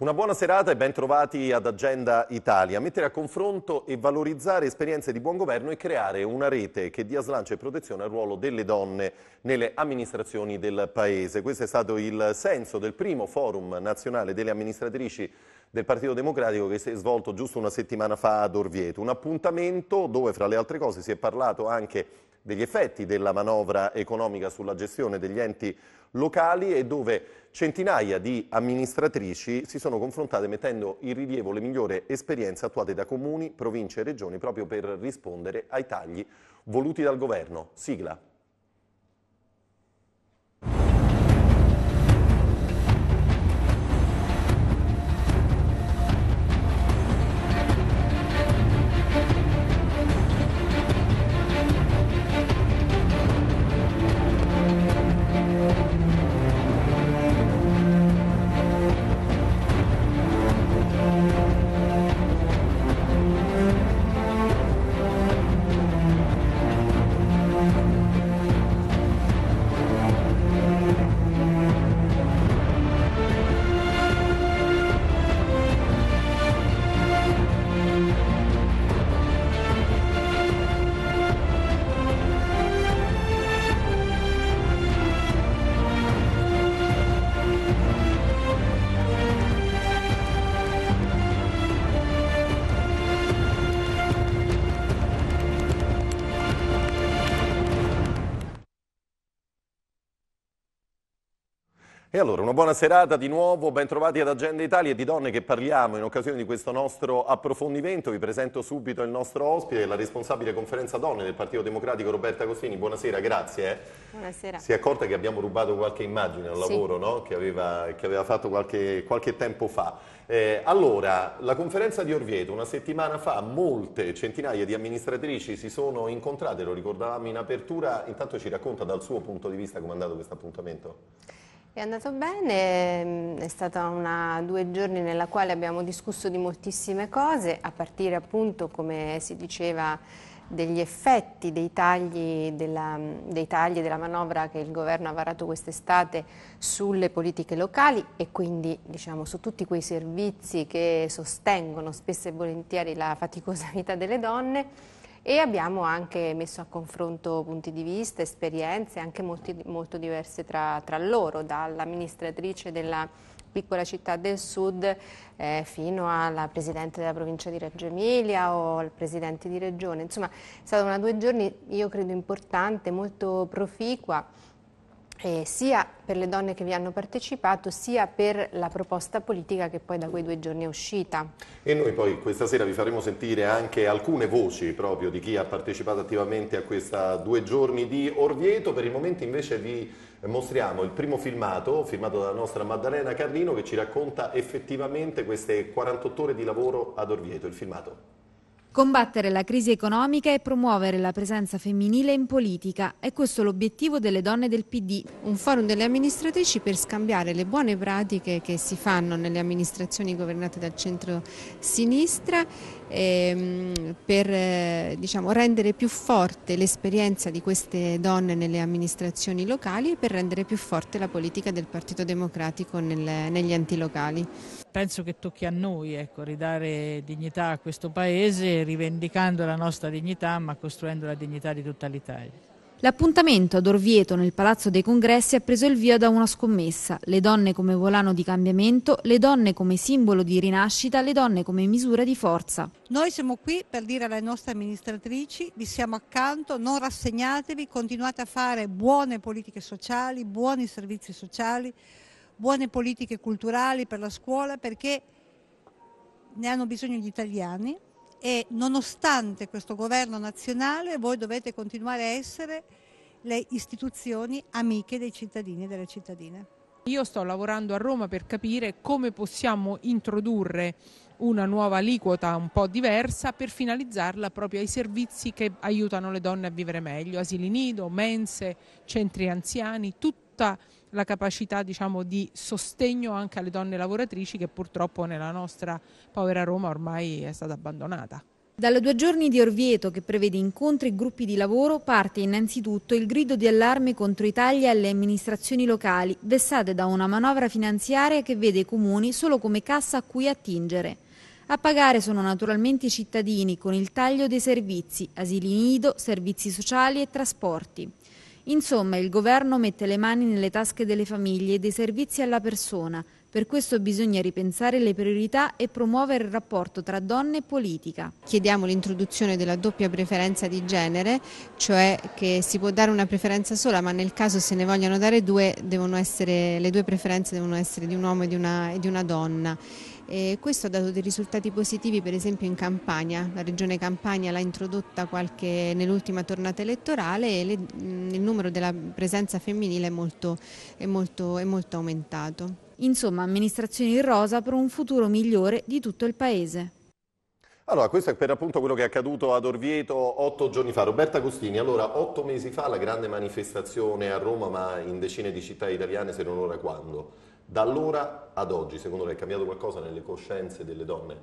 Una buona serata e ben trovati ad Agenda Italia. Mettere a confronto e valorizzare esperienze di buon governo e creare una rete che dia slancio e protezione al ruolo delle donne nelle amministrazioni del Paese. Questo è stato il senso del primo forum nazionale delle amministratrici del Partito Democratico che si è svolto giusto una settimana fa ad Orvieto. Un appuntamento dove fra le altre cose si è parlato anche degli effetti della manovra economica sulla gestione degli enti locali e dove centinaia di amministratrici si sono confrontate mettendo in rilievo le migliori esperienze attuate da comuni, province e regioni proprio per rispondere ai tagli voluti dal governo. Sigla. E allora, una buona serata di nuovo, bentrovati ad Agenda Italia e di donne che parliamo in occasione di questo nostro approfondimento. Vi presento subito il nostro ospite, la responsabile conferenza donne del Partito Democratico Roberta Costini. Buonasera, grazie. Eh. Buonasera. Si è accorta che abbiamo rubato qualche immagine al sì. lavoro no? che, aveva, che, aveva, fatto qualche, qualche tempo fa. Eh, allora, la conferenza di Orvieto, una settimana fa, molte centinaia di amministratrici si sono incontrate, lo ricordavamo in apertura, intanto ci racconta dal suo punto di vista come è andato questo appuntamento. È andato bene, mm, è stata una, due giorni nella quale abbiamo discusso di moltissime cose, a partire appunto, come si diceva, degli effetti dei tagli della, mm, dei tagli della manovra che il governo ha varato quest'estate sulle politiche locali e quindi diciamo, su tutti quei servizi che sostengono spesso e volentieri la faticosa vita delle donne e abbiamo anche messo a confronto punti di vista, esperienze anche molti, molto diverse tra, tra loro, dall'amministratrice della piccola città del sud eh, fino alla Presidente della provincia di Reggio Emilia o al Presidente di Regione. Insomma è stata una due giorni io credo importante, molto proficua eh, sia per le donne che vi hanno partecipato sia per la proposta politica che poi da quei due giorni è uscita. E noi poi questa sera vi faremo sentire anche alcune voci proprio di chi ha partecipato attivamente a questi due giorni di Orvieto, per il momento invece vi mostriamo il primo filmato, firmato dalla nostra Maddalena Carlino che ci racconta effettivamente queste 48 ore di lavoro ad Orvieto, il filmato. Combattere la crisi economica e promuovere la presenza femminile in politica. È questo l'obiettivo delle donne del PD. Un forum delle amministratrici per scambiare le buone pratiche che si fanno nelle amministrazioni governate dal centro-sinistra ehm, per eh, diciamo, rendere più forte l'esperienza di queste donne nelle amministrazioni locali e per rendere più forte la politica del Partito Democratico nel, negli enti locali penso che tocchi a noi ecco, ridare dignità a questo Paese rivendicando la nostra dignità ma costruendo la dignità di tutta l'Italia. L'appuntamento ad Orvieto nel Palazzo dei Congressi ha preso il via da una scommessa. Le donne come volano di cambiamento, le donne come simbolo di rinascita, le donne come misura di forza. Noi siamo qui per dire alle nostre amministratrici, vi siamo accanto, non rassegnatevi, continuate a fare buone politiche sociali, buoni servizi sociali, buone politiche culturali per la scuola perché ne hanno bisogno gli italiani e nonostante questo governo nazionale voi dovete continuare a essere le istituzioni amiche dei cittadini e delle cittadine. Io sto lavorando a Roma per capire come possiamo introdurre una nuova aliquota un po' diversa per finalizzarla proprio ai servizi che aiutano le donne a vivere meglio, asili nido, mense, centri anziani, tutta la la capacità diciamo, di sostegno anche alle donne lavoratrici che purtroppo nella nostra povera Roma ormai è stata abbandonata. Dalle due giorni di Orvieto, che prevede incontri e gruppi di lavoro, parte innanzitutto il grido di allarme contro i tagli alle amministrazioni locali, vessate da una manovra finanziaria che vede i comuni solo come cassa a cui attingere. A pagare sono naturalmente i cittadini con il taglio dei servizi, asili nido, servizi sociali e trasporti. Insomma, il governo mette le mani nelle tasche delle famiglie e dei servizi alla persona. Per questo bisogna ripensare le priorità e promuovere il rapporto tra donne e politica. Chiediamo l'introduzione della doppia preferenza di genere, cioè che si può dare una preferenza sola, ma nel caso se ne vogliono dare due, essere, le due preferenze devono essere di un uomo e di una, e di una donna. E questo ha dato dei risultati positivi per esempio in Campania, la regione Campania l'ha introdotta qualche, nell'ultima tornata elettorale e le, il numero della presenza femminile è molto, è molto, è molto aumentato. Insomma, amministrazioni in rosa per un futuro migliore di tutto il Paese. Allora, questo è per appunto quello che è accaduto ad Orvieto otto giorni fa. Roberta Agostini, allora, otto mesi fa la grande manifestazione a Roma, ma in decine di città italiane, se non ora quando? Da allora ad oggi, secondo lei, è cambiato qualcosa nelle coscienze delle donne?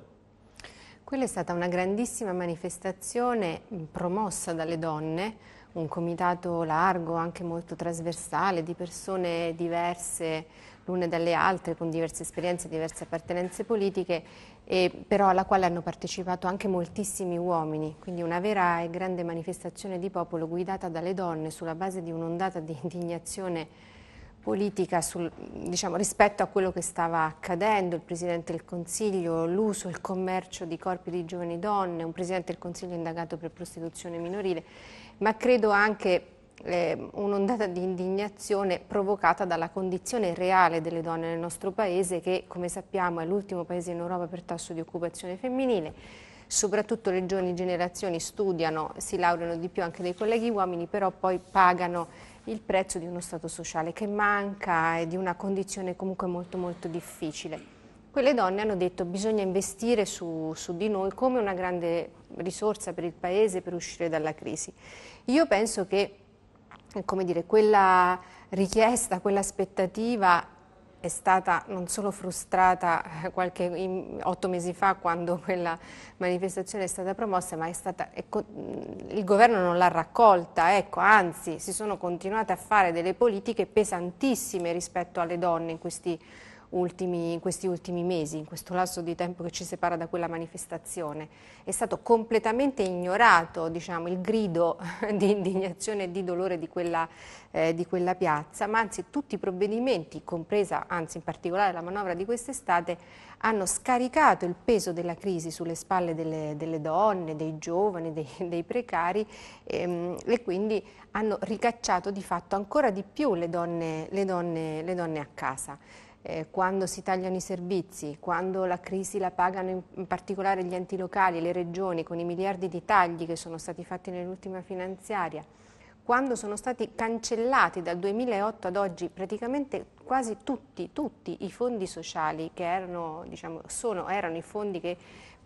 Quella è stata una grandissima manifestazione promossa dalle donne, un comitato largo, anche molto trasversale, di persone diverse l'une dalle altre, con diverse esperienze, diverse appartenenze politiche, però alla quale hanno partecipato anche moltissimi uomini, quindi una vera e grande manifestazione di popolo guidata dalle donne sulla base di un'ondata di indignazione politica sul, diciamo, rispetto a quello che stava accadendo, il Presidente del Consiglio, l'uso, il commercio di corpi di giovani donne, un Presidente del Consiglio indagato per prostituzione minorile, ma credo anche eh, un'ondata di indignazione provocata dalla condizione reale delle donne nel nostro Paese che, come sappiamo, è l'ultimo Paese in Europa per tasso di occupazione femminile soprattutto le giovani generazioni studiano, si laureano di più anche dei colleghi uomini, però poi pagano il prezzo di uno Stato sociale che manca e di una condizione comunque molto molto difficile. Quelle donne hanno detto che bisogna investire su, su di noi come una grande risorsa per il Paese per uscire dalla crisi. Io penso che come dire, quella richiesta, quell'aspettativa è stata non solo frustrata eh, qualche in, otto mesi fa quando quella manifestazione è stata promossa, ma è stata, è, ecco, il governo non l'ha raccolta, ecco, anzi si sono continuate a fare delle politiche pesantissime rispetto alle donne in questi anni ultimi, in questi ultimi mesi, in questo lasso di tempo che ci separa da quella manifestazione. È stato completamente ignorato diciamo, il grido di indignazione e di dolore di quella, eh, di quella piazza, ma anzi tutti i provvedimenti, compresa anzi in particolare la manovra di quest'estate, hanno scaricato il peso della crisi sulle spalle delle, delle donne, dei giovani, dei, dei precari ehm, e quindi hanno ricacciato di fatto ancora di più le donne, le donne, le donne a casa eh, quando si tagliano i servizi, quando la crisi la pagano in, in, particolare gli enti locali, le regioni, con i miliardi di tagli che sono stati fatti nell'ultima finanziaria, quando sono stati cancellati dal 2008 ad oggi praticamente quasi tutti, tutti i fondi sociali che erano, diciamo, sono, erano i fondi che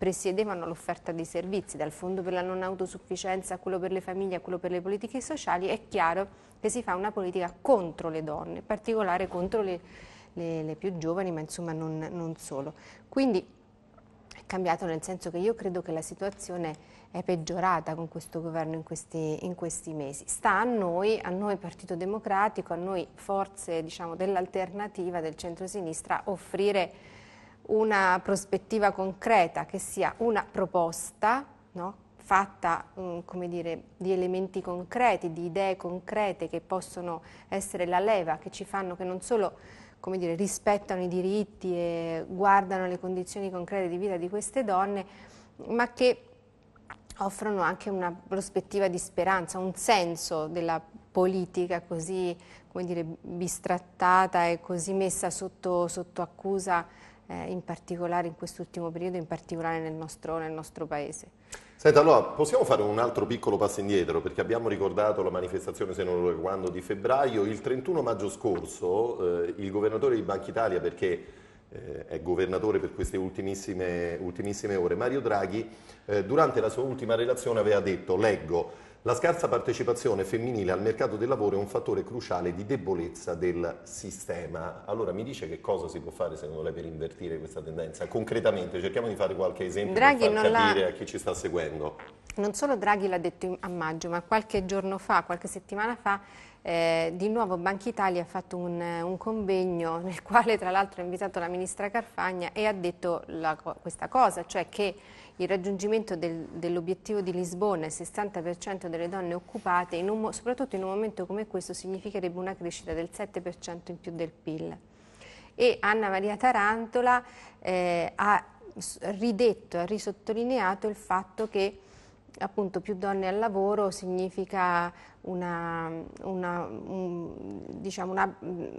presiedevano l'offerta dei servizi, dal fondo per la non autosufficienza a quello per le famiglie a quello per le politiche sociali, è chiaro che si fa una politica contro le donne, in particolare contro le, le, le più giovani, ma insomma non, non solo. Quindi è cambiato nel senso che io credo che la situazione è peggiorata con questo governo in questi, in questi, mesi. Sta a noi, a noi Partito Democratico, a noi forze diciamo, dell'alternativa del centro-sinistra, offrire una prospettiva concreta che sia una proposta no? fatta um, dire, di elementi concreti, di idee concrete che possono essere la leva, che ci fanno che non solo come dire, rispettano i diritti e guardano le condizioni concrete di vita di queste donne, ma che offrono anche una prospettiva di speranza, un senso della politica così dire, bistrattata e così messa sotto, sotto accusa eh, in particolare in quest'ultimo periodo, in particolare nel nostro, nel nostro paese. Senta, allora possiamo fare un altro piccolo passo indietro perché abbiamo ricordato la manifestazione, se non lo quando, di febbraio. Il 31 maggio scorso eh, il governatore di Banca Italia, perché eh, è governatore per queste ultimissime, ultimissime ore, Mario Draghi, eh, durante la sua ultima relazione aveva detto, leggo, la scarsa partecipazione femminile al mercato del lavoro è un fattore cruciale di debolezza del sistema. Allora mi dice che cosa si può fare secondo lei per invertire questa tendenza? Concretamente cerchiamo di fare qualche esempio Draghi per far capire a chi ci sta seguendo. Non solo Draghi l'ha detto a maggio, ma qualche giorno fa, qualche settimana fa, eh, di nuovo Banca Italia ha fatto un, un convegno nel quale tra l'altro ha invitato la ministra Carfagna e ha detto la, questa cosa, cioè che il raggiungimento del, dell'obiettivo di Lisbona, il 60% delle donne occupate, in un, soprattutto in un momento come questo, significherebbe una crescita del 7% in più del PIL. E Anna Maria Tarantola eh, ha ridetto, ha risottolineato il fatto che appunto più donne al lavoro significa una, una, un, diciamo una,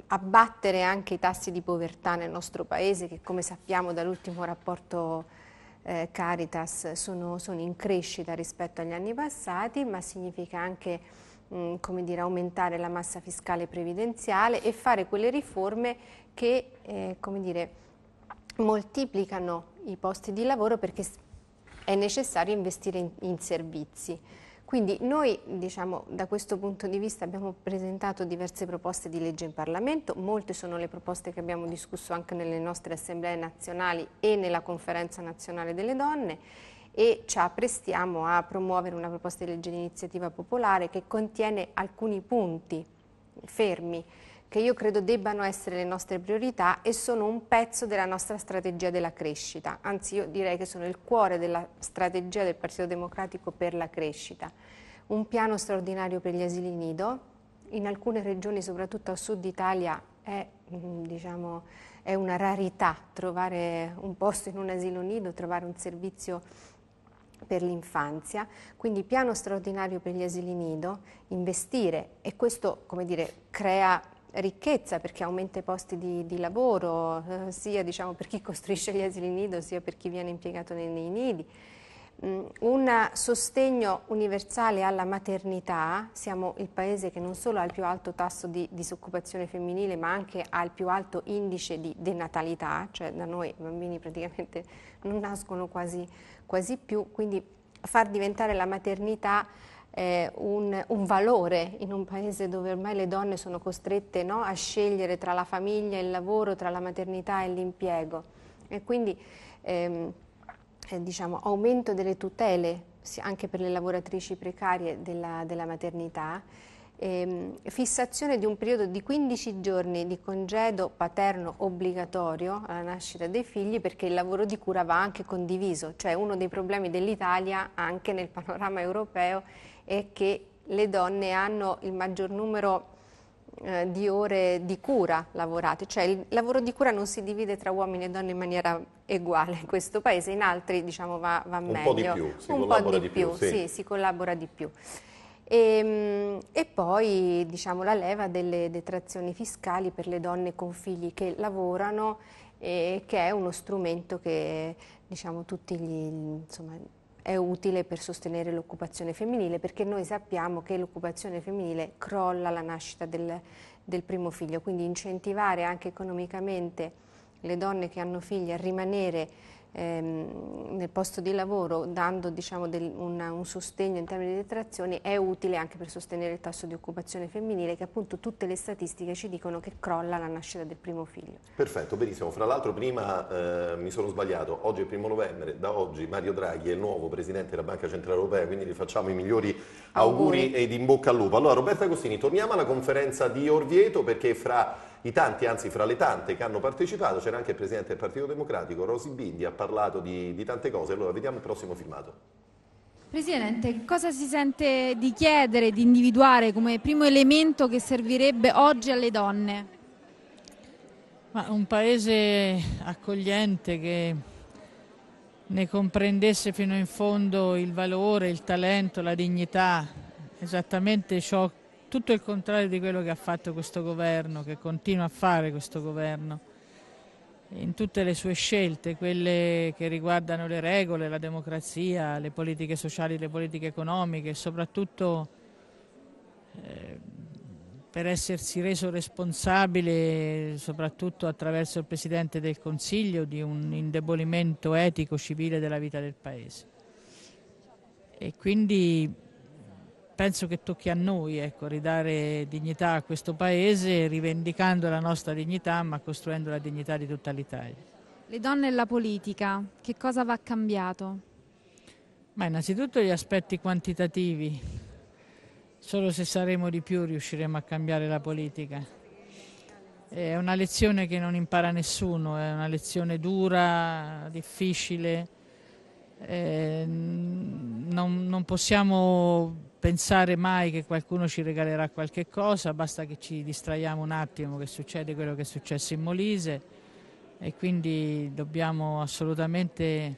abbattere anche i tassi di povertà nel nostro paese che come sappiamo dall'ultimo rapporto eh, Caritas sono, sono, in crescita rispetto agli anni passati, ma significa anche mh, mm, dire, aumentare la massa fiscale previdenziale e fare quelle riforme che eh, dire, moltiplicano i posti di lavoro perché è necessario investire in, in servizi. Quindi noi diciamo, da questo punto di vista abbiamo presentato diverse proposte di legge in Parlamento, molte sono le proposte che abbiamo discusso anche nelle nostre assemblee nazionali e nella conferenza nazionale delle donne e ci apprestiamo a promuovere una proposta di legge di iniziativa popolare che contiene alcuni punti fermi che io credo debbano essere le nostre priorità e sono un pezzo della nostra strategia della crescita, anzi io direi che sono il cuore della strategia del Partito Democratico per la crescita. Un piano straordinario per gli asili nido, in alcune regioni, soprattutto a sud Italia, è, mm, diciamo, è una rarità trovare un posto in un asilo nido, trovare un servizio per l'infanzia, quindi piano straordinario per gli asili nido, investire e questo come dire, crea ricchezza perché aumenta i posti di, di lavoro, eh, sia diciamo, per chi costruisce gli asili nido, sia per chi viene impiegato nei, nei nidi. Mm, un sostegno universale alla maternità, siamo il paese che non solo ha il più alto tasso di disoccupazione femminile, ma anche ha il più alto indice di denatalità, cioè da noi i bambini praticamente non nascono quasi, quasi più, quindi far diventare la maternità eh, un, un, valore in un paese dove ormai le donne sono costrette no, a scegliere tra la famiglia e il lavoro, tra la maternità e l'impiego. E quindi ehm, eh, diciamo, aumento delle tutele anche per le lavoratrici precarie della, della maternità, ehm, fissazione di un periodo di 15 giorni di congedo paterno obbligatorio alla nascita dei figli perché il lavoro di cura va anche condiviso, cioè uno dei problemi dell'Italia anche nel panorama europeo è che le donne hanno il maggior numero eh, di ore di cura lavorate, cioè il lavoro di cura non si divide tra uomini e donne in maniera uguale in questo paese, in altri diciamo va, va un meglio. Po di più, si un po' di, di più, più sì. sì, si collabora di più. E, ehm, e, poi diciamo, la leva delle detrazioni fiscali per le donne con figli che lavorano e che è uno strumento che diciamo, tutti gli, insomma, è utile per sostenere l'occupazione femminile perché noi sappiamo che l'occupazione femminile crolla la nascita del, del primo figlio, quindi incentivare anche economicamente le donne che hanno figli a rimanere ehm, nel posto di lavoro, dando diciamo, del, una, un sostegno in termini di detrazioni, è utile anche per sostenere il tasso di occupazione femminile che appunto tutte le statistiche ci dicono che crolla la nascita del primo figlio. Perfetto, benissimo. Fra l'altro prima eh, mi sono sbagliato, oggi è il primo novembre, da oggi Mario Draghi è il nuovo Presidente della Banca Centrale Europea, quindi gli facciamo i migliori auguri, auguri ed in bocca al lupo. Allora Roberta Agostini, torniamo alla conferenza di Orvieto perché fra i tanti, anzi fra le tante che hanno partecipato, c'era anche il Presidente del Partito Democratico, Rosi Bindi, ha parlato di, di tante cose, allora vediamo il prossimo filmato. Presidente, cosa si sente di chiedere, di individuare come primo elemento che servirebbe oggi alle donne? Ma un paese accogliente che ne comprendesse fino in fondo il valore, il talento, la dignità, esattamente ciò tutto il contrario di quello che ha fatto questo governo, che continua a fare questo governo, in tutte le sue scelte, quelle che riguardano le regole, la democrazia, le politiche sociali, le politiche economiche e soprattutto eh, per essersi reso responsabile, soprattutto attraverso il Presidente del Consiglio, di un indebolimento etico-civile della vita del Paese. E quindi penso che tocchi a noi ecco, ridare dignità a questo Paese rivendicando la nostra dignità ma costruendo la dignità di tutta l'Italia. Le donne e la politica, che cosa va cambiato? Ma innanzitutto gli aspetti quantitativi, solo se saremo di più riusciremo a cambiare la politica. È una lezione che non impara nessuno, è una lezione dura, difficile, eh, non, non possiamo pensare mai che qualcuno ci regalerà qualche cosa, basta che ci distraiamo un attimo che succede quello che è successo in Molise e quindi dobbiamo assolutamente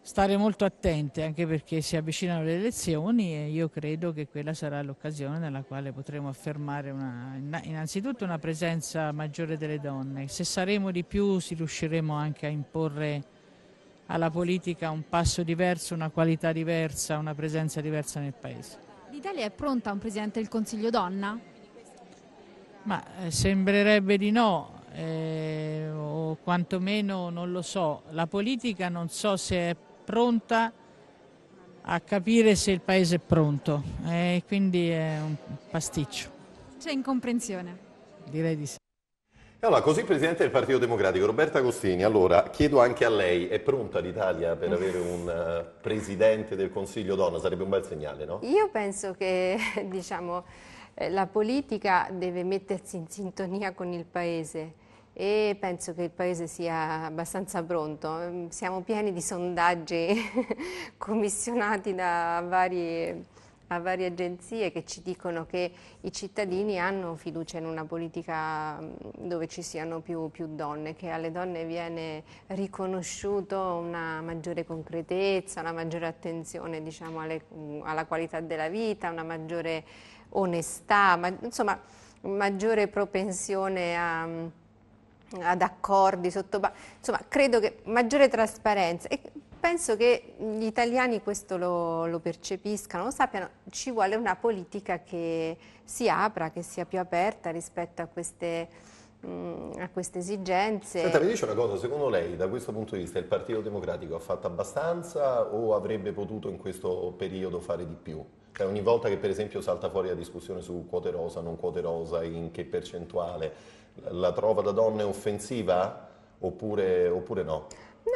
stare molto attenti anche perché si avvicinano le elezioni e io credo che quella sarà l'occasione nella quale potremo affermare una, innanzitutto una presenza maggiore delle donne. Se saremo di più si riusciremo anche a imporre alla politica un passo diverso, una qualità diversa, una presenza diversa nel Paese. L'Italia è pronta a un Presidente del Consiglio donna? Ma eh, sembrerebbe di no, eh, o quantomeno non lo so. La politica non so se è pronta a capire se il Paese è pronto, eh, quindi è un pasticcio. C'è incomprensione? Direi di sì. Allora, così Presidente del Partito Democratico, Roberta Agostini, allora chiedo anche a lei, è pronta l'Italia per avere un uh, Presidente del Consiglio donna? Sarebbe un bel segnale, no? Io penso che, diciamo, eh, la politica deve mettersi in sintonia con il Paese e penso che il Paese sia abbastanza pronto. Siamo pieni di sondaggi commissionati da varie a varie agenzie che ci dicono che i cittadini hanno fiducia in una politica mm, dove ci siano più, più donne, che alle donne viene riconosciuto una maggiore concretezza, una maggiore attenzione diciamo, alle, mm, alla qualità della vita, una maggiore onestà, ma, insomma maggiore propensione a, mm, ad accordi, sotto, insomma credo che maggiore trasparenza. E, Penso che gli italiani questo lo, lo percepiscano, lo sappiano, ci vuole una politica che si apra, che sia più aperta rispetto a queste, mh, mm, a queste esigenze. Senta, mi dice una cosa, secondo lei da questo punto di vista il Partito Democratico ha fatto abbastanza o avrebbe potuto in questo periodo fare di più? Cioè ogni volta che per esempio salta fuori la discussione su quote rosa, non quote rosa, in che percentuale, la trova da donne offensiva oppure, oppure no?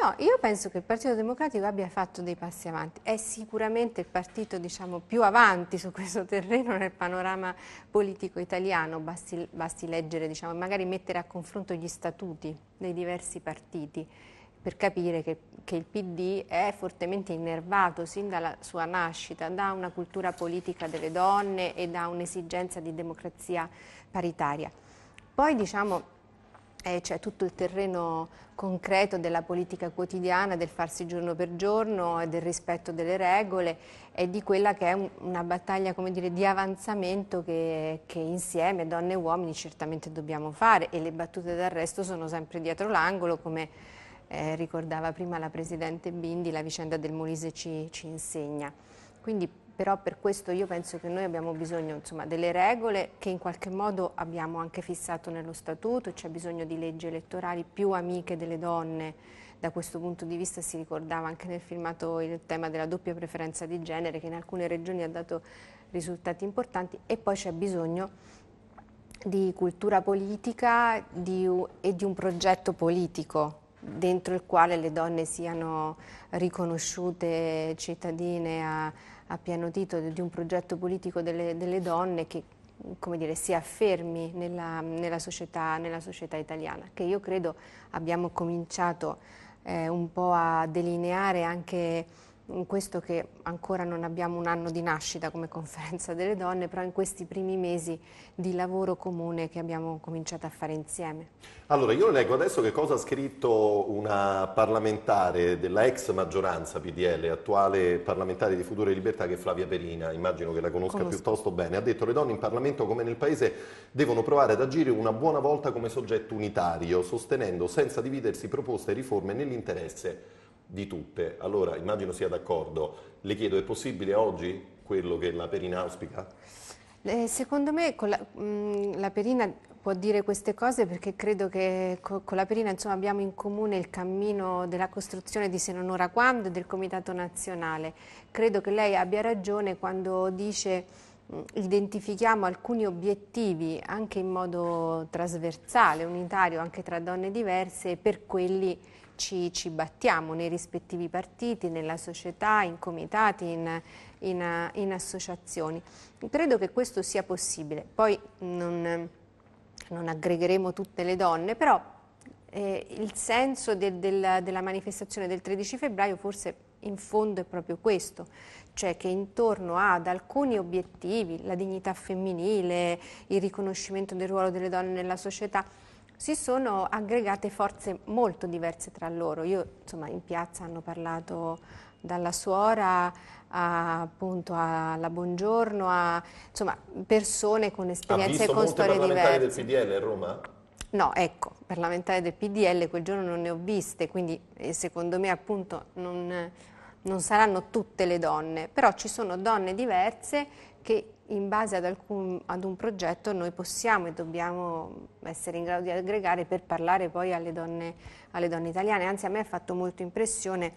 No, io penso che il Partito Democratico abbia fatto dei passi avanti, è sicuramente il partito diciamo, più avanti su questo terreno nel panorama politico italiano, basti, basti leggere, diciamo, magari mettere a confronto gli statuti dei diversi partiti per capire che, che, il PD è fortemente innervato sin dalla sua nascita da una cultura politica delle donne e da un'esigenza di democrazia paritaria. Poi diciamo eh, c'è cioè, tutto il terreno concreto della politica quotidiana, del farsi giorno per giorno del rispetto delle regole e di quella che è un, una battaglia dire, di avanzamento che, che, insieme donne e uomini certamente dobbiamo fare e le battute d'arresto sono sempre dietro l'angolo come eh, ricordava prima la Presidente Bindi la vicenda del Molise ci, ci insegna. Quindi però per questo io penso che noi abbiamo bisogno insomma, delle regole che in qualche modo abbiamo anche fissato nello statuto, c'è bisogno di leggi elettorali più amiche delle donne, da questo punto di vista si ricordava anche nel filmato il tema della doppia preferenza di genere che in alcune regioni ha dato risultati importanti e poi c'è bisogno di cultura politica di, e di un progetto politico dentro il quale le donne siano riconosciute cittadine a a pieno titolo di un progetto politico delle, delle donne che come dire, si affermi nella, nella, società, nella società italiana, che io credo abbiamo cominciato eh, un po' a delineare anche in questo che ancora non abbiamo un anno di nascita come conferenza delle donne, però in questi primi mesi di lavoro comune che abbiamo cominciato a fare insieme. Allora, io leggo adesso che cosa ha scritto una parlamentare della ex maggioranza PDL, attuale parlamentare di Futuro e Libertà, che è Flavia Perina, immagino che la conosca Conosco. piuttosto bene. Ha detto le donne in Parlamento come nel Paese devono provare ad agire una buona volta come soggetto unitario, sostenendo senza dividersi proposte e riforme nell'interesse di tutte. Allora immagino sia d'accordo. Le chiedo, è possibile oggi quello che la Perina auspica? Eh, secondo me la, mh, mm, la, Perina può dire queste cose perché credo che co con la Perina insomma, abbiamo in comune il cammino della costruzione di Se non ora quando del Comitato Nazionale. Credo che lei abbia ragione quando dice mm, identifichiamo alcuni obiettivi anche in modo trasversale, unitario, anche tra donne diverse per quelli ci, ci battiamo nei rispettivi partiti, nella società, in comitati, in, in, in associazioni. Credo che questo sia possibile. Poi non, non aggregheremo tutte le donne, però eh, il senso de, de, della manifestazione del 13 febbraio forse in fondo è proprio questo, cioè che intorno ad alcuni obiettivi, la dignità femminile, il riconoscimento del ruolo delle donne nella società, si sono aggregate forze molto diverse tra loro. Io, insomma, in piazza hanno parlato dalla suora a, appunto alla Buongiorno, a insomma, persone con esperienze e con storie diverse. parlamentari del PDL a Roma? No, ecco, parlamentari del PDL quel giorno non ne ho viste, quindi eh, secondo me appunto non, non saranno tutte le donne, però ci sono donne diverse che in base ad, alcun, ad, un progetto noi possiamo e dobbiamo essere in grado di aggregare per parlare poi alle donne, alle donne italiane. Anzi a me ha fatto molto impressione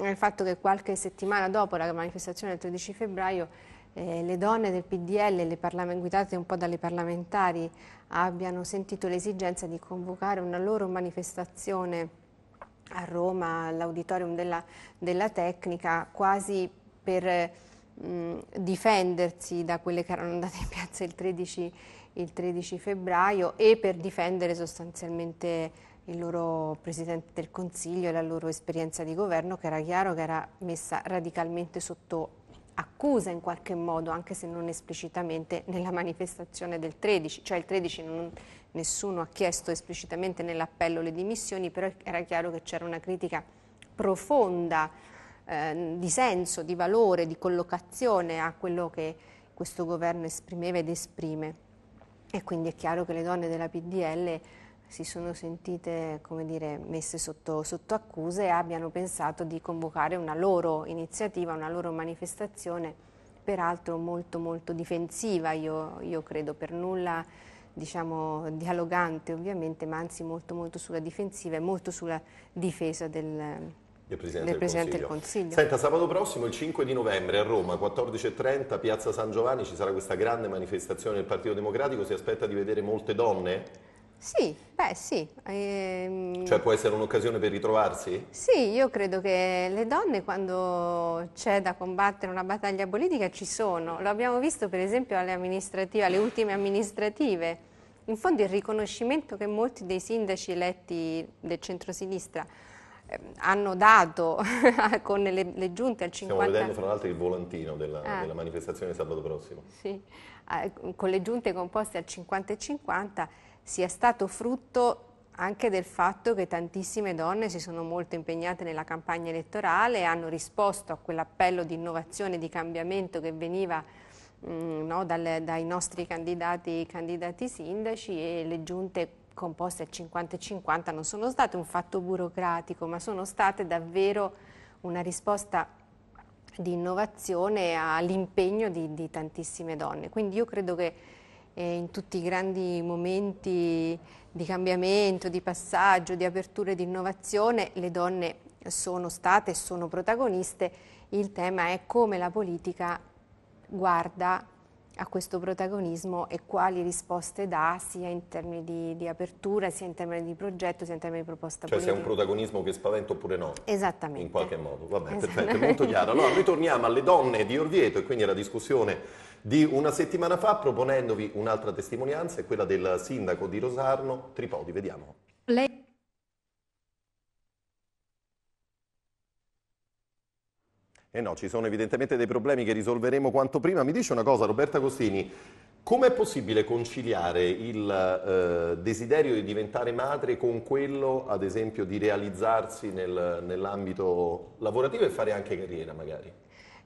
eh, il fatto che qualche settimana dopo la manifestazione del 13 febbraio eh, le donne del PDL, guidate un po' dalle parlamentari, abbiano sentito l'esigenza di convocare una loro manifestazione a Roma, all'auditorium della, della tecnica, quasi per mh, difendersi da quelle che erano andate in piazza il 13, il 13 febbraio e per difendere sostanzialmente il loro Presidente del Consiglio e la loro esperienza di governo che era chiaro che era messa radicalmente sotto accusa in qualche modo, anche se non esplicitamente, nella manifestazione del 13. Cioè il 13 non, nessuno ha chiesto esplicitamente nell'appello le dimissioni, però era chiaro che c'era una critica profonda Ehm, di senso, di valore, di collocazione a quello che questo governo esprimeva ed esprime. E quindi è chiaro che le donne della PDL si sono sentite come dire, messe sotto, sotto accuse e abbiano pensato di convocare una loro iniziativa, una loro manifestazione, peraltro molto molto difensiva, io, io credo per nulla diciamo dialogante ovviamente, ma anzi molto molto sulla difensiva e molto sulla difesa del, del Presidente, del, Presidente Consiglio. del, Consiglio. Senta, sabato prossimo, il 5 di novembre a Roma, 14.30, Piazza San Giovanni, ci sarà questa grande manifestazione del Partito Democratico, si aspetta di vedere molte donne? Sì, beh sì. Ehm... Cioè può essere un'occasione per ritrovarsi? Sì, io credo che le donne quando c'è da combattere una battaglia politica ci sono. Lo abbiamo visto per esempio alle, amministrative, alle ultime amministrative. In fondo il riconoscimento che molti dei sindaci eletti del centro-sinistra Ehm, hanno dato con le, le, giunte al 50%. Stiamo vedendo fra l'altro il volantino della, ah. della manifestazione sabato prossimo. Sì, ah, con le giunte composte al 50 e 50 sia stato frutto anche del fatto che tantissime donne si sono molto impegnate nella campagna elettorale e hanno risposto a quell'appello di innovazione, di cambiamento che veniva mh, mm, no, dal, dai nostri candidati, candidati sindaci e le giunte composte al 50-50 non sono state un fatto burocratico, ma sono state davvero una risposta di innovazione all'impegno di, di, tantissime donne. Quindi io credo che eh, in tutti i grandi momenti di cambiamento, di passaggio, di aperture, di innovazione, le donne sono state e sono protagoniste. Il tema è come la politica guarda a questo protagonismo e quali risposte dà sia in termini di, di, apertura, sia in termini di progetto, sia in termini di proposta cioè politica. Cioè se è un protagonismo che spaventa oppure no. Esattamente. In qualche modo. va Vabbè, esatto. perfetto, molto chiaro. Allora, ritorniamo alle donne di Orvieto e quindi alla discussione di una settimana fa proponendovi un'altra testimonianza, è quella del sindaco di Rosarno, Tripodi, vediamo. Lei... Eh no, ci sono evidentemente dei problemi che risolveremo quanto prima. Mi dice una cosa, Roberta Costini, com'è possibile conciliare il eh, desiderio di diventare madre con quello, ad esempio, di realizzarsi nel, nell'ambito lavorativo e fare anche carriera magari?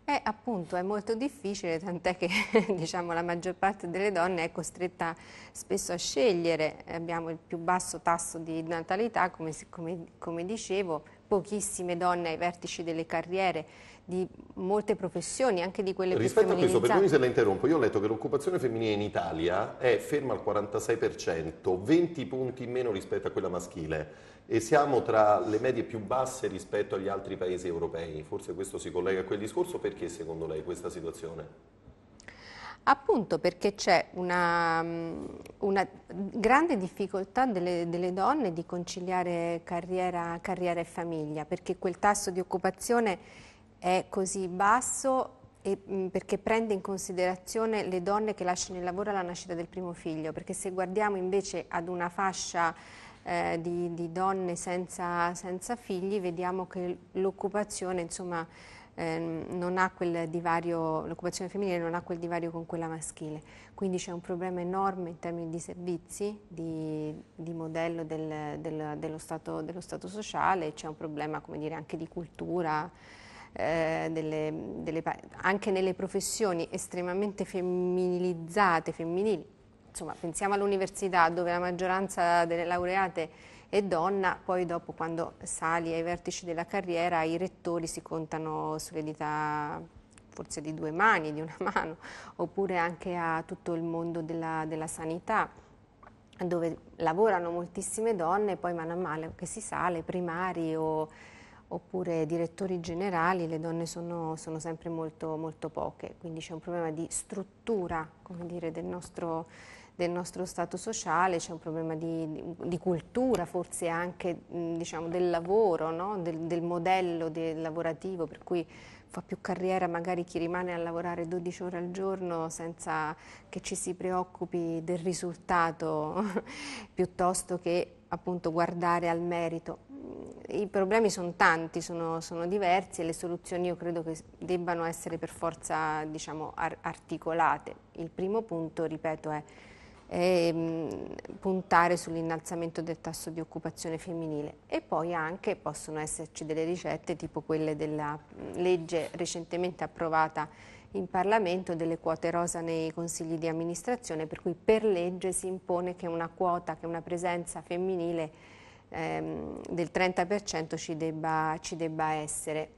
Eh, appunto, è molto difficile, tant'è che diciamo, la maggior parte delle donne è costretta spesso a scegliere. Abbiamo il più basso tasso di natalità, come, come, come dicevo, pochissime donne ai vertici delle carriere di molte professioni, anche di quelle Rispetto più Rispetto a questo, perdoni se la interrompo, io ho letto che l'occupazione femminile in Italia è ferma al 46%, 20 punti in meno rispetto a quella maschile e siamo tra le medie più basse rispetto agli altri paesi europei. Forse questo si collega a quel discorso, perché secondo lei questa situazione? Appunto perché c'è una, mm, una, grande difficoltà delle, delle, donne di conciliare carriera, carriera e famiglia, perché quel tasso di occupazione è così basso e, mm, perché prende in considerazione le donne che lasciano il lavoro alla nascita del primo figlio, perché se guardiamo invece ad una fascia eh, di, di, donne senza, senza, figli vediamo che l'occupazione insomma ehm, non ha quel divario, l'occupazione femminile non ha quel divario con quella maschile, quindi c'è un problema enorme in termini di servizi, di, di modello del, del, dello, stato, dello, stato, sociale, c'è un problema dire, anche di cultura, eh, delle, delle, anche nelle professioni estremamente femminilizzate, femminili, insomma pensiamo all'università dove la maggioranza delle laureate è donna, poi dopo quando sali ai vertici della carriera i rettori si contano sulle dita forse di due mani, di una mano, oppure anche a tutto il mondo della, della sanità dove lavorano moltissime donne e poi mano a mano che si sale, primari o oppure direttori generali, le donne sono, sono sempre molto, molto, poche, quindi c'è un problema di struttura dire, del, nostro, del, nostro, stato sociale, c'è un problema di, di, cultura, forse anche diciamo, del lavoro, no? del, del, modello del lavorativo, per cui fa più carriera magari chi rimane a lavorare 12 ore al giorno senza che ci si preoccupi del risultato piuttosto che appunto guardare al merito i problemi sono tanti, sono, sono, diversi e le soluzioni io credo che debbano essere per forza diciamo, ar articolate. Il primo punto, ripeto, è, è ehm, puntare sull'innalzamento del tasso di occupazione femminile e poi anche possono esserci delle ricette tipo quelle della legge recentemente approvata in Parlamento delle quote rosa nei consigli di amministrazione per cui per legge si impone che una quota, che una presenza femminile ehm, del 30% ci debba, ci debba essere,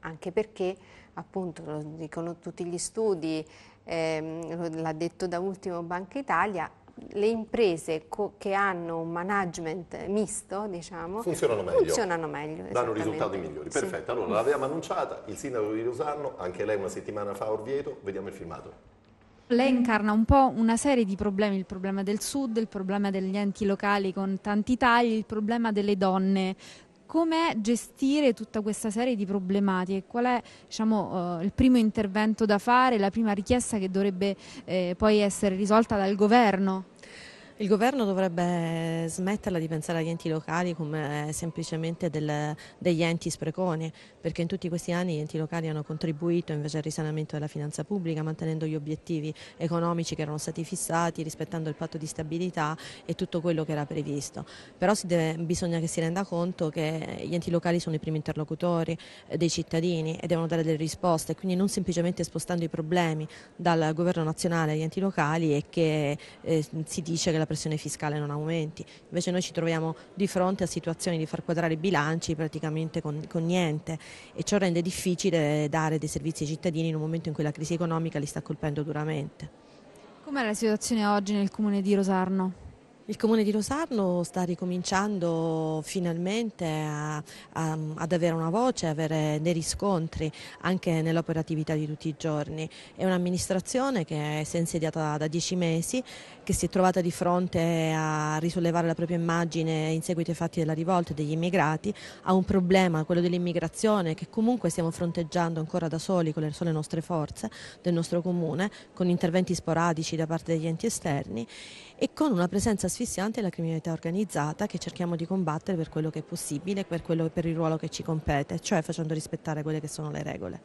anche perché appunto lo dicono tutti gli studi, ehm, l'ha detto da ultimo Banca Italia, le imprese che hanno un management misto, diciamo, funzionano meglio. Funzionano meglio danno risultati migliori. Perfetto, sì. allora l'avevamo annunciata, il sindaco di Rosanno, anche lei una settimana fa a Orvieto, vediamo il filmato. Lei incarna un po' una serie di problemi, il problema del sud, il problema degli enti locali con tanti tagli, il problema delle donne. Com'è gestire tutta questa serie di problematiche? Qual è diciamo, uh, il primo intervento da fare, la prima richiesta che dovrebbe eh, poi essere risolta dal governo? Il governo dovrebbe smetterla di pensare agli enti locali come semplicemente del, degli enti spreconi, perché in tutti questi anni gli enti locali hanno contribuito invece al risanamento della finanza pubblica, mantenendo gli obiettivi economici che erano stati fissati, rispettando il patto di stabilità e tutto quello che era previsto. Però deve, bisogna che si renda conto che gli enti locali sono i primi interlocutori eh, dei cittadini e devono dare delle risposte, quindi non semplicemente spostando i problemi dal governo nazionale agli enti locali e che eh, si dice che la pressione fiscale non aumenti. Invece noi ci troviamo di fronte a situazioni di far quadrare i bilanci praticamente con, con niente e ciò rende difficile dare dei servizi ai cittadini in un momento in cui la crisi economica li sta colpendo duramente. Com'è la situazione oggi nel comune di Rosarno? Il comune di Rosarno sta ricominciando finalmente a, a, ad avere una voce, avere dei riscontri anche nell'operatività di tutti i giorni. È un'amministrazione che si è insediata da dieci mesi che si è trovata di fronte a risollevare la propria immagine in seguito ai fatti della rivolta degli immigrati, a un problema, quello dell'immigrazione, che comunque stiamo fronteggiando ancora da soli con le sole nostre forze del nostro comune, con interventi sporadici da parte degli enti esterni e con una presenza asfissiante della criminalità organizzata che cerchiamo di combattere per quello che è possibile, per, quello, per il ruolo che ci compete, cioè facendo rispettare quelle che sono le regole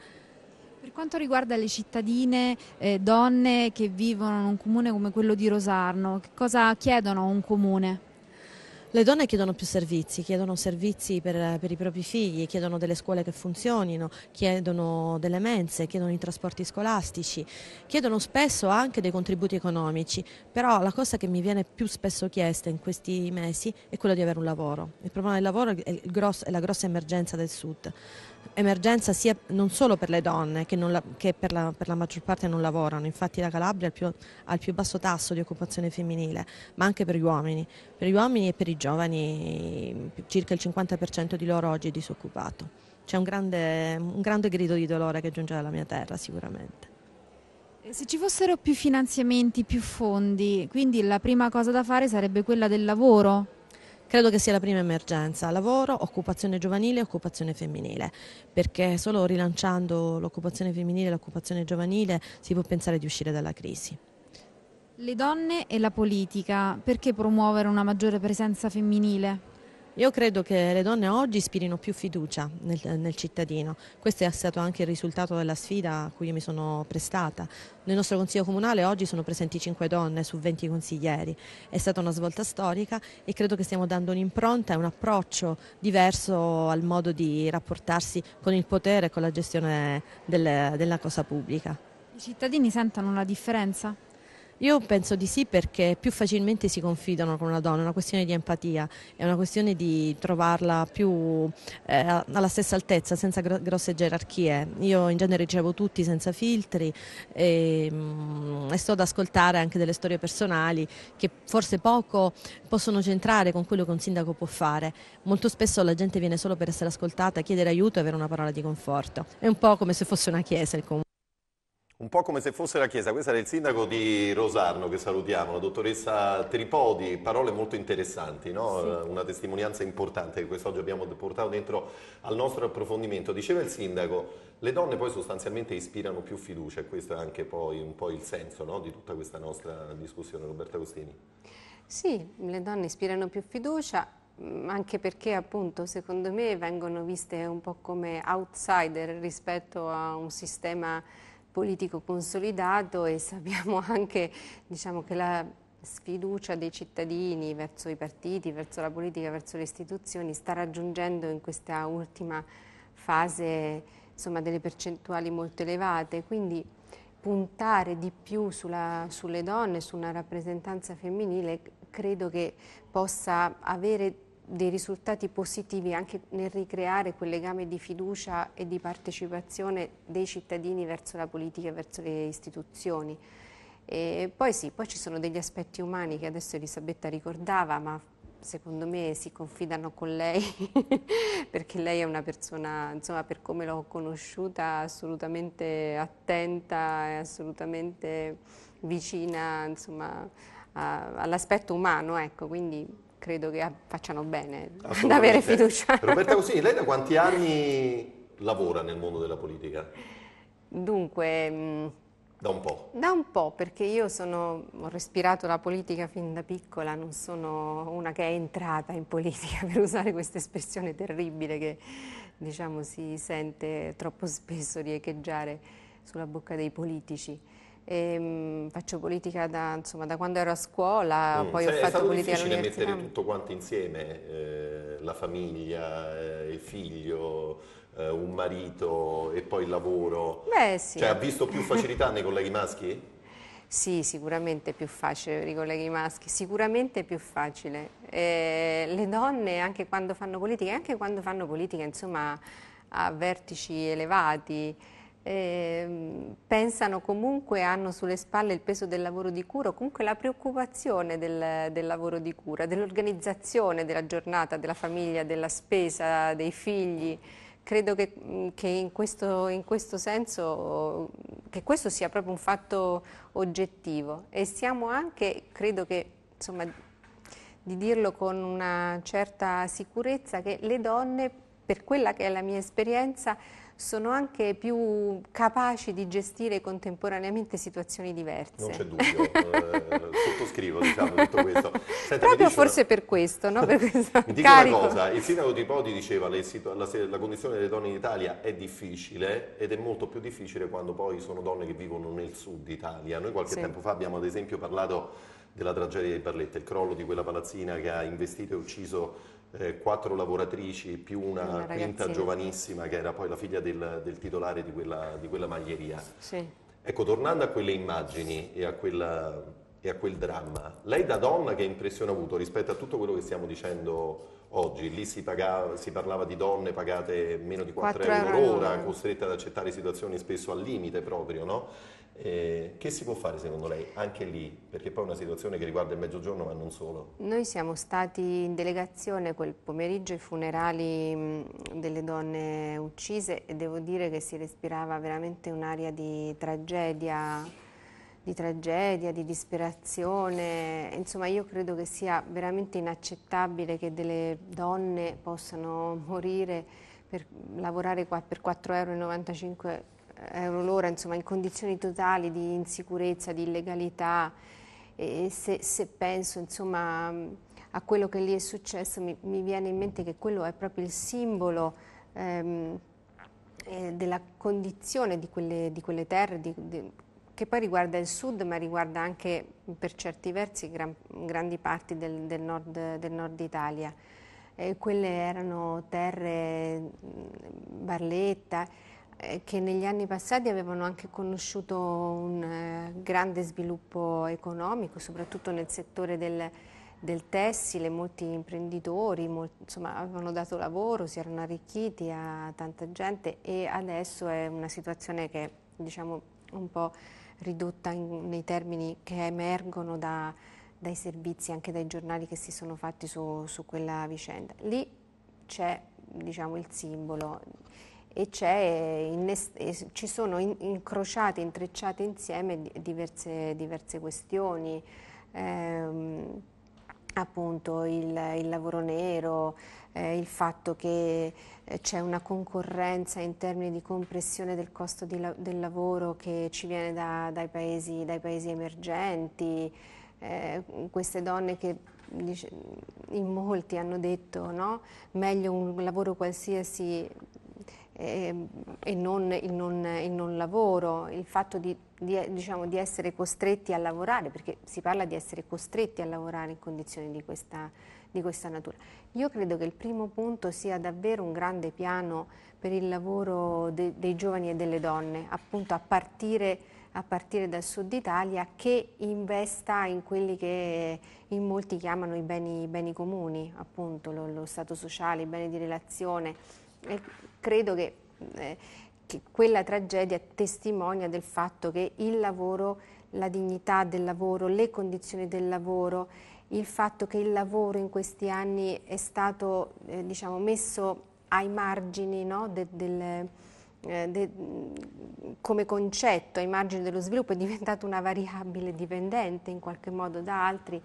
quanto riguarda le cittadine, eh, donne che vivono in un comune come quello di Rosarno, che cosa chiedono a un comune? Le donne chiedono più servizi, chiedono servizi per, per, i propri figli, chiedono delle scuole che funzionino, chiedono delle mense, chiedono i trasporti scolastici, chiedono spesso anche dei contributi economici, però la cosa che mi viene più spesso chiesta in questi mesi è quella di avere un lavoro. Il problema del lavoro è, grosso, è la grossa emergenza del Sud emergenza sia non solo per le donne che, la, che per, la, per, la, maggior parte non lavorano, infatti la Calabria ha il più, ha il più basso tasso di occupazione femminile, ma anche per gli uomini. Per gli uomini e per i giovani circa il 50% di loro oggi è disoccupato. C'è un grande, un grande grido di dolore che giunge dalla mia terra sicuramente. Se ci fossero più finanziamenti, più fondi, quindi la prima cosa da fare sarebbe quella del lavoro, Credo che sia la prima emergenza, lavoro, occupazione giovanile e occupazione femminile, perché solo rilanciando l'occupazione femminile e l'occupazione giovanile si può pensare di uscire dalla crisi. Le donne e la politica, perché promuovere una maggiore presenza femminile? Io credo che le donne oggi ispirino più fiducia nel, nel, cittadino, questo è stato anche il risultato della sfida a cui mi sono prestata. Nel nostro Consiglio Comunale oggi sono presenti 5 donne su 20 consiglieri, è stata una svolta storica e credo che stiamo dando un'impronta e un approccio diverso al modo di rapportarsi con il potere e con la gestione delle, della cosa pubblica. I cittadini sentono la differenza? Io penso di sì perché più facilmente si confidano con una donna, è una questione di empatia, è una questione di trovarla più eh, alla stessa altezza, senza gro grosse gerarchie. Io in genere ricevo tutti senza filtri e, ehm, mh, e, sto ad ascoltare anche delle storie personali che forse poco possono centrare con quello che un sindaco può fare. Molto spesso la gente viene solo per essere ascoltata, chiedere aiuto e avere una parola di conforto. È un po' come se fosse una chiesa il comune. Un po' come se fosse la Chiesa, questo era il sindaco di Rosarno che salutiamo, la dottoressa Tripodi, parole molto interessanti, no? sì. una testimonianza importante che quest'oggi abbiamo portato dentro al nostro approfondimento. Diceva il sindaco, le donne poi sostanzialmente ispirano più fiducia e questo è anche poi un po' il senso no? di tutta questa nostra discussione. Roberta Agostini. Sì, le donne ispirano più fiducia, mm, anche perché appunto secondo me vengono viste un po' come outsider rispetto a un sistema politico consolidato e sappiamo anche diciamo, che la sfiducia dei cittadini verso i partiti, verso la politica, verso le istituzioni sta raggiungendo in questa ultima fase insomma, delle percentuali molto elevate, quindi puntare di più sulla, sulle donne, su una rappresentanza femminile credo che possa avere dei risultati positivi anche nel ricreare quel legame di fiducia e di partecipazione dei cittadini verso la politica e verso le istituzioni. E poi sì, poi ci sono degli aspetti umani che adesso Elisabetta ricordava, ma secondo me si confidano con lei perché lei è una persona, insomma, per come l'ho conosciuta, assolutamente attenta e assolutamente vicina, all'aspetto umano, ecco, quindi credo che facciano bene ad avere fiducia. Roberta Cosini, lei da quanti anni lavora nel mondo della politica? Dunque... Mm, da un po'? Da un po', perché io sono, ho respirato la politica fin da piccola, non sono una che è entrata in politica, per usare questa espressione terribile che diciamo, si sente troppo spesso riecheggiare sulla bocca dei politici. E, ehm, faccio politica da, insomma, da, quando ero a scuola, mm, poi cioè, ho fatto politica all'università. È stato mettere tutto quanto insieme, eh, la famiglia, eh, il figlio, eh, un marito e poi il lavoro? Beh sì. Cioè, ha visto più facilità nei colleghi maschi? Sì, sicuramente più facile per i colleghi maschi, sicuramente più facile. Eh, le donne anche quando fanno politica, anche quando fanno politica insomma a vertici elevati, eh, pensano comunque, hanno sulle spalle il peso del lavoro di cura, comunque la preoccupazione del, del lavoro di cura, dell'organizzazione della giornata, della famiglia, della spesa, dei figli. Credo che, mm, che in, questo, in, questo, senso che questo sia proprio un fatto oggettivo e siamo anche, credo che insomma, di dirlo con una certa sicurezza, che le donne, per quella che è la mia esperienza, sono anche più capaci di gestire contemporaneamente situazioni diverse. Non c'è dubbio, eh, sottoscrivo diciamo, tutto questo. Senta, Proprio forse una... per questo, no? Per questo mi dico una cosa, il sindaco di Podi diceva che la, la condizione delle donne in Italia è difficile ed è molto più difficile quando poi sono donne che vivono nel sud Italia. Noi qualche sì. tempo fa abbiamo ad esempio parlato della tragedia di Barletta, il crollo di quella palazzina che ha investito e ucciso eh, quattro lavoratrici più una, una quinta giovanissima che era poi la figlia del, del titolare di quella, di quella maglieria. Sì. Ecco, tornando a quelle immagini e a, quella, e a, quel dramma, lei da donna che impressione ha avuto rispetto a tutto quello che stiamo dicendo oggi? Lì si, pagava, si parlava di donne pagate meno di 4, 4 euro l'ora, costrette ad accettare situazioni spesso al limite proprio, no? Eh, che si può fare secondo lei anche lì? Perché poi è una situazione che riguarda il mezzogiorno ma non solo. Noi siamo stati in delegazione quel pomeriggio ai funerali delle donne uccise e devo dire che si respirava veramente un'aria di tragedia, di tragedia, di disperazione. Insomma io credo che sia veramente inaccettabile che delle donne possano morire per lavorare qua per 4,95 euro euro eh, l'ora, insomma in condizioni totali di insicurezza, di illegalità e se, se penso insomma a quello che lì è successo mi, mi, viene in mente che quello è proprio il simbolo ehm, eh, della condizione di quelle, di quelle terre di, di, che poi riguarda il sud ma riguarda anche per certi versi gran, grandi parti del, del, nord, del nord Italia. Eh, quelle erano terre, mh, barletta, eh, che negli anni passati avevano anche conosciuto un eh, grande sviluppo economico, soprattutto nel settore del, del tessile, molti imprenditori molti, insomma, avevano dato lavoro, si erano arricchiti a tanta gente e adesso è una situazione che è diciamo, un po' ridotta in, nei termini che emergono da, dai servizi, anche dai giornali che si sono fatti su, su quella vicenda. Lì c'è diciamo, il simbolo e eh, e ci sono in, incrociate, intrecciate insieme diverse, diverse questioni, ehm, appunto il, il, lavoro nero, eh, il fatto che eh, c'è una concorrenza in termini di compressione del costo di, del lavoro che ci viene da, dai, paesi, dai, paesi, emergenti, eh, queste donne che in molti hanno detto no? meglio un lavoro qualsiasi eh, e non il, non il, non lavoro, il fatto di, di, diciamo, di, essere costretti a lavorare, perché si parla di essere costretti a lavorare in condizioni di questa, di questa natura. Io credo che il primo punto sia davvero un grande piano per il lavoro de, dei giovani e delle donne, appunto a partire a partire dal sud Italia, che investa in quelli che in molti chiamano i beni, i beni comuni, appunto lo, lo stato sociale, i beni di relazione, e credo che, eh, che quella tragedia testimonia del fatto che il lavoro, la dignità del lavoro, le condizioni del lavoro, il fatto che il lavoro in questi anni è stato eh, diciamo, messo ai margini no, de, del, eh, de, come concetto, ai margini dello sviluppo, è diventato una variabile dipendente in qualche modo da altri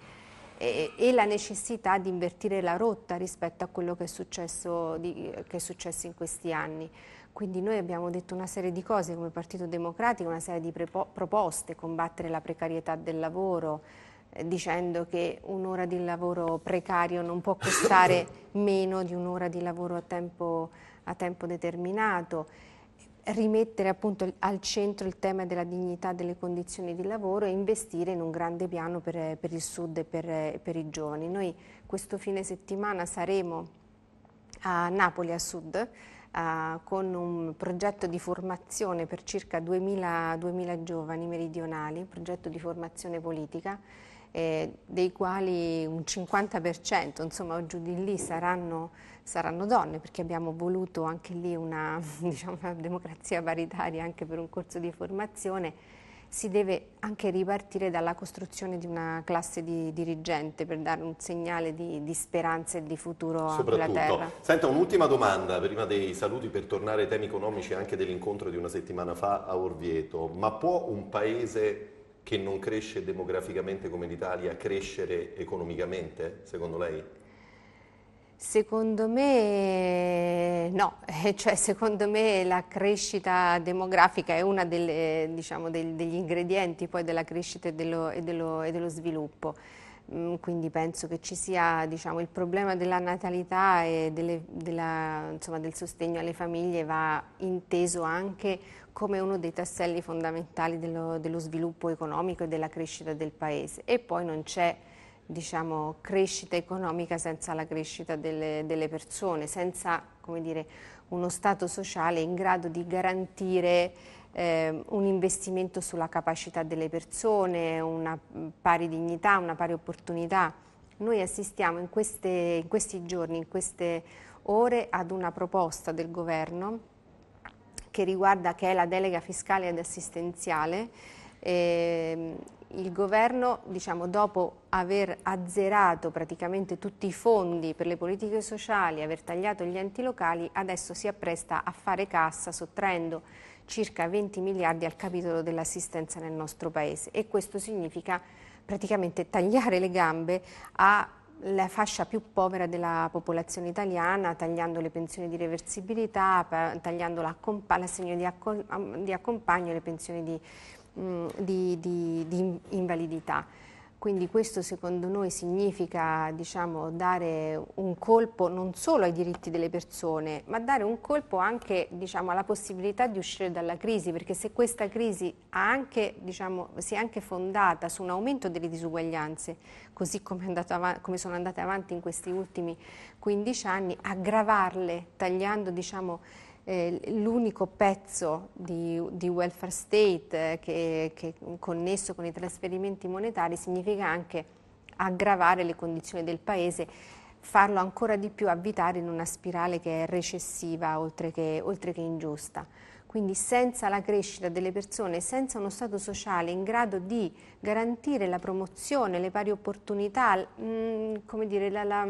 e, e, la necessità di invertire la rotta rispetto a quello che è, successo di, che è successo in questi anni. Quindi noi abbiamo detto una serie di cose come Partito Democratico, una serie di proposte, combattere la precarietà del lavoro, eh, dicendo che un'ora di lavoro precario non può costare meno di un'ora di lavoro a tempo, a tempo determinato rimettere appunto al centro il tema della dignità delle condizioni di lavoro e investire in un grande piano per, per il sud e per, per, i giovani. Noi questo fine settimana saremo a Napoli a sud uh, con un progetto di formazione per circa 2000, 2000 giovani meridionali, un progetto di formazione politica eh, dei quali un 50%, insomma giù di lì saranno, saranno donne, perché abbiamo voluto anche lì una, diciamo, una democrazia paritaria anche per un corso di formazione, si deve anche ripartire dalla costruzione di una classe di dirigente per dare un segnale di, di speranza e di futuro alla terra. Senta, un'ultima domanda prima dei saluti per tornare ai temi economici anche dell'incontro di una settimana fa a Orvieto. Ma può un paese che non cresce demograficamente come l'Italia, crescere economicamente, secondo lei? Secondo me no, cioè, secondo me la crescita demografica è uno diciamo, degli ingredienti poi della crescita e dello, e dello, e dello sviluppo mm, quindi penso che ci sia diciamo, il problema della natalità e delle, della, insomma, del sostegno alle famiglie va inteso anche come uno dei tasselli fondamentali dello, dello sviluppo economico e della crescita del Paese e poi non c'è diciamo, crescita economica senza la crescita delle, delle persone, senza dire, uno Stato sociale in grado di garantire eh, un investimento sulla capacità delle persone, una mm, pari dignità, una pari opportunità. Noi assistiamo in, queste, in questi giorni, in queste ore, ad una proposta del governo che riguarda che è la delega fiscale ed assistenziale, eh, il governo, diciamo, dopo aver azzerato praticamente tutti i fondi per le politiche sociali, aver tagliato gli enti locali, adesso si appresta a fare cassa sottraendo circa 20 miliardi al capitolo dell'assistenza nel nostro Paese e questo significa praticamente tagliare le gambe a la fascia più povera della popolazione italiana, tagliando le pensioni di reversibilità, tagliando l'assegno di, accom di accompagno e le pensioni di, mm, di, di invalidità. Quindi questo secondo noi significa diciamo, dare un colpo non solo ai diritti delle persone, ma dare un colpo anche diciamo, alla possibilità di uscire dalla crisi, perché se questa crisi anche, diciamo, si è anche fondata su un aumento delle disuguaglianze, così come, come, sono andate avanti in questi ultimi 15 anni, aggravarle tagliando diciamo, eh, l'unico pezzo di, di, welfare state eh, che, che connesso con i trasferimenti monetari significa anche aggravare le condizioni del paese farlo ancora di più avvitare in una spirale che è recessiva oltre che, oltre che, ingiusta. Quindi senza la crescita delle persone, senza uno Stato sociale in grado di garantire la promozione, le pari opportunità, mh, mm, come dire, la, la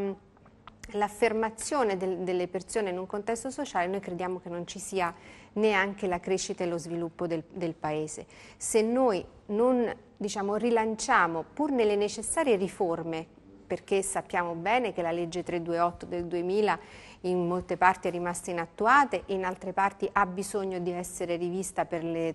l'affermazione del, delle persone in un contesto sociale noi crediamo che non ci sia neanche la crescita e lo sviluppo del, del Paese. Se noi non diciamo, rilanciamo, pur nelle necessarie riforme, perché sappiamo bene che la legge 328 del 2000 in molte parti è rimasta inattuata in altre parti ha bisogno di essere rivista per, per la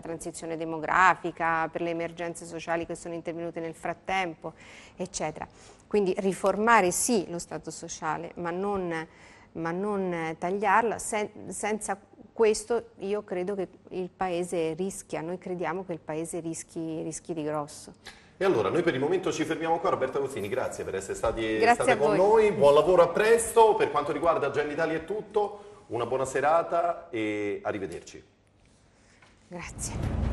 transizione demografica, per le emergenze sociali che sono intervenute nel frattempo, eccetera. Quindi riformare sì lo Stato sociale, ma non, ma non tagliarlo. Sen senza questo io credo che il Paese rischia, noi crediamo che il Paese rischi, rischi di grosso. E allora, noi per il momento ci fermiamo qua. Roberta Rossini, grazie per essere stati, stati con voi. noi. Buon lavoro, a presto. Per quanto riguarda Gen Italia è tutto. Una buona serata e arrivederci. Grazie.